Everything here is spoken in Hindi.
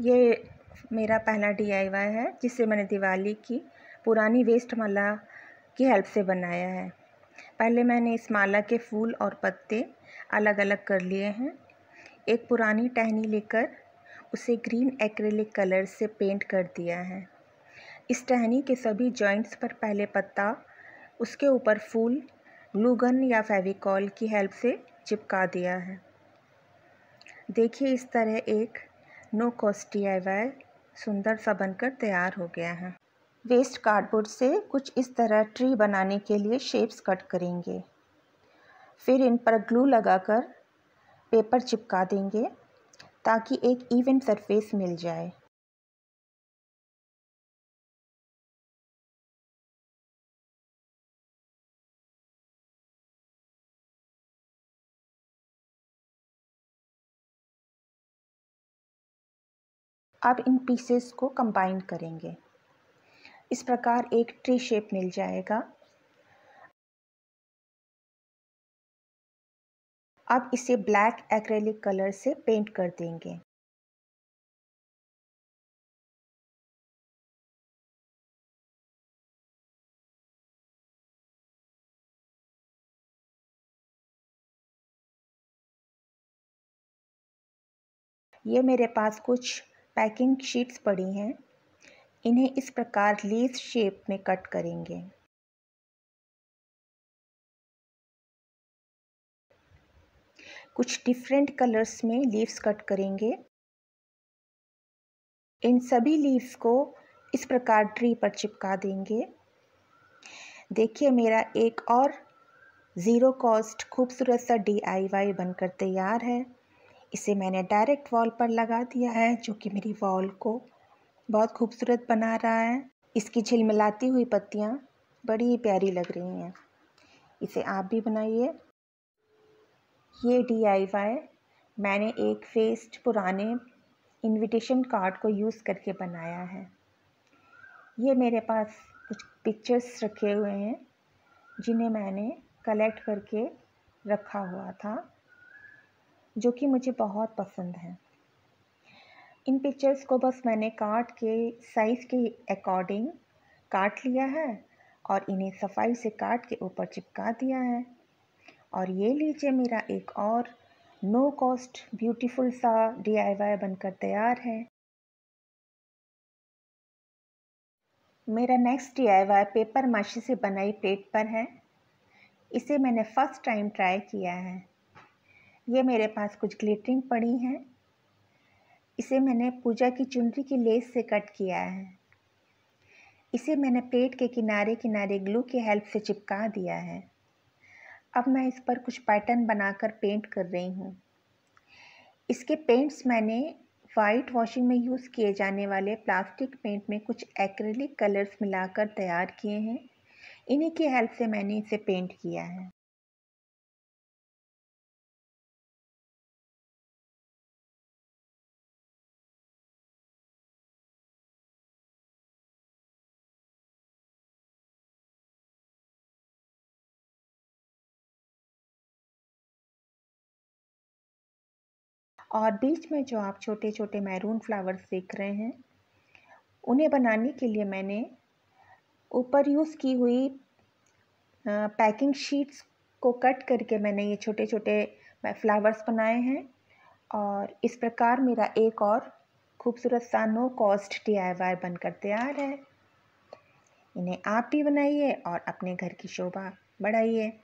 ये मेरा पहला डी है जिसे मैंने दिवाली की पुरानी वेस्ट माला की हेल्प से बनाया है पहले मैंने इस माला के फूल और पत्ते अलग अलग कर लिए हैं एक पुरानी टहनी लेकर उसे ग्रीन एक्रेलिक कलर से पेंट कर दिया है इस टहनी के सभी जॉइंट्स पर पहले पत्ता उसके ऊपर फूल ग्लूगन या फेविकॉल की हेल्प से चिपका दिया है देखिए इस तरह एक नो कॉस्ट डी सुंदर सा बनकर तैयार हो गया है वेस्ट कार्डबोर्ड से कुछ इस तरह ट्री बनाने के लिए शेप्स कट करेंगे फिर इन पर ग्लू लगाकर पेपर चिपका देंगे ताकि एक इवेंट सरफेस मिल जाए आप इन पीसेस को कंबाइन करेंगे इस प्रकार एक ट्री शेप मिल जाएगा आप इसे ब्लैक एक्रेलिक कलर से पेंट कर देंगे ये मेरे पास कुछ पैकिंग शीट्स पड़ी हैं इन्हें इस प्रकार लेस शेप में कट करेंगे कुछ डिफरेंट कलर्स में लीव्स कट करेंगे इन सभी लीव्स को इस प्रकार ट्री पर चिपका देंगे देखिए मेरा एक और ज़ीरो कॉस्ट खूबसूरत सा वाई बनकर तैयार है इसे मैंने डायरेक्ट वॉल पर लगा दिया है जो कि मेरी वॉल को बहुत खूबसूरत बना रहा है इसकी झिलमिलाती हुई पत्तियाँ बड़ी ही प्यारी लग रही हैं इसे आप भी बनाइए ये वाई मैंने एक फेस्ट पुराने इनविटेशन कार्ड को यूज़ करके बनाया है ये मेरे पास कुछ पिक्चर्स रखे हुए हैं जिन्हें मैंने कलेक्ट करके रखा हुआ था जो कि मुझे बहुत पसंद है इन पिक्चर्स को बस मैंने काट के साइज़ के अकॉर्डिंग काट लिया है और इन्हें सफाई से काट के ऊपर चिपका दिया है और ये लीजिए मेरा एक और नो कॉस्ट ब्यूटीफुल सा डीआईवाई बनकर तैयार है मेरा नेक्स्ट डीआईवाई पेपर माशी से बनाई प्लेट पर है इसे मैंने फ़र्स्ट टाइम ट्राई किया है ये मेरे पास कुछ ग्लिटरिंग पड़ी हैं इसे मैंने पूजा की चुनरी की लेस से कट किया है इसे मैंने प्लेट के किनारे किनारे ग्लू की हेल्प से चिपका दिया है अब मैं इस पर कुछ पैटर्न बनाकर पेंट कर रही हूँ इसके पेंट्स मैंने वाइट वॉशिंग में यूज़ किए जाने वाले प्लास्टिक पेंट में कुछ एक्रेलिक कलर्स मिलाकर तैयार किए हैं इन्हीं की हेल्प से मैंने इसे पेंट किया है और बीच में जो आप छोटे छोटे मैरून फ्लावर्स देख रहे हैं उन्हें बनाने के लिए मैंने ऊपर यूज़ की हुई पैकिंग शीट्स को कट करके मैंने ये छोटे छोटे फ्लावर्स बनाए हैं और इस प्रकार मेरा एक और खूबसूरत सा नो कॉस्ट डी बनकर तैयार है इन्हें आप भी बनाइए और अपने घर की शोभा बढ़ाइए